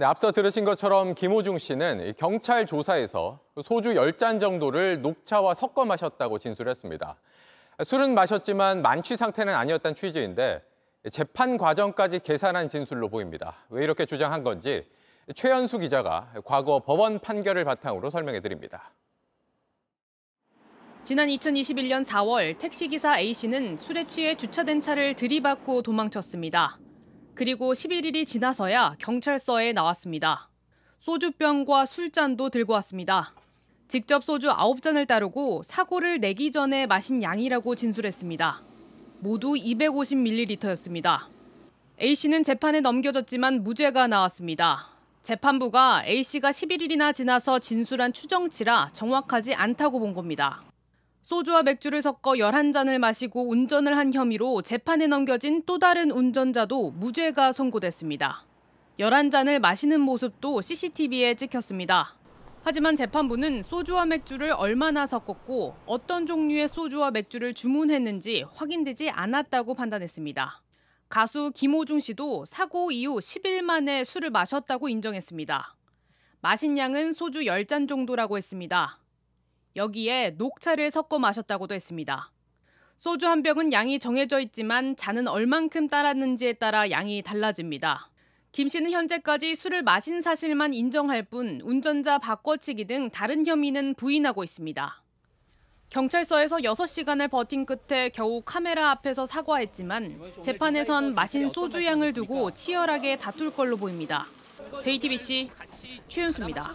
네, 앞서 들으신 것처럼 김호중 씨는 경찰 조사에서 소주 10잔 정도를 녹차와 섞어 마셨다고 진술했습니다. 술은 마셨지만 만취 상태는 아니었다는 취지인데 재판 과정까지 계산한 진술로 보입니다. 왜 이렇게 주장한 건지 최현수 기자가 과거 법원 판결을 바탕으로 설명해 드립니다. 지난 2021년 4월 택시기사 A씨는 술에 취해 주차된 차를 들이받고 도망쳤습니다. 그리고 11일이 지나서야 경찰서에 나왔습니다. 소주병과 술잔도 들고 왔습니다. 직접 소주 9잔을 따르고 사고를 내기 전에 마신 양이라고 진술했습니다. 모두 250ml였습니다. A씨는 재판에 넘겨졌지만 무죄가 나왔습니다. 재판부가 A씨가 11일이나 지나서 진술한 추정치라 정확하지 않다고 본 겁니다. 소주와 맥주를 섞어 11잔을 마시고 운전을 한 혐의로 재판에 넘겨진 또 다른 운전자도 무죄가 선고됐습니다. 11잔을 마시는 모습도 CCTV에 찍혔습니다. 하지만 재판부는 소주와 맥주를 얼마나 섞었고 어떤 종류의 소주와 맥주를 주문했는지 확인되지 않았다고 판단했습니다. 가수 김호중 씨도 사고 이후 10일 만에 술을 마셨다고 인정했습니다. 마신 양은 소주 10잔 정도라고 했습니다. 여기에 녹차를 섞어 마셨다고도 했습니다. 소주 한 병은 양이 정해져 있지만 잔은 얼만큼 따랐는지에 따라 양이 달라집니다. 김 씨는 현재까지 술을 마신 사실만 인정할 뿐 운전자 바꿔치기 등 다른 혐의는 부인하고 있습니다. 경찰서에서 6시간을 버틴 끝에 겨우 카메라 앞에서 사과했지만 재판에선 마신 소주 양을 두고 치열하게 다툴 걸로 보입니다. JTBC 최윤수입니다.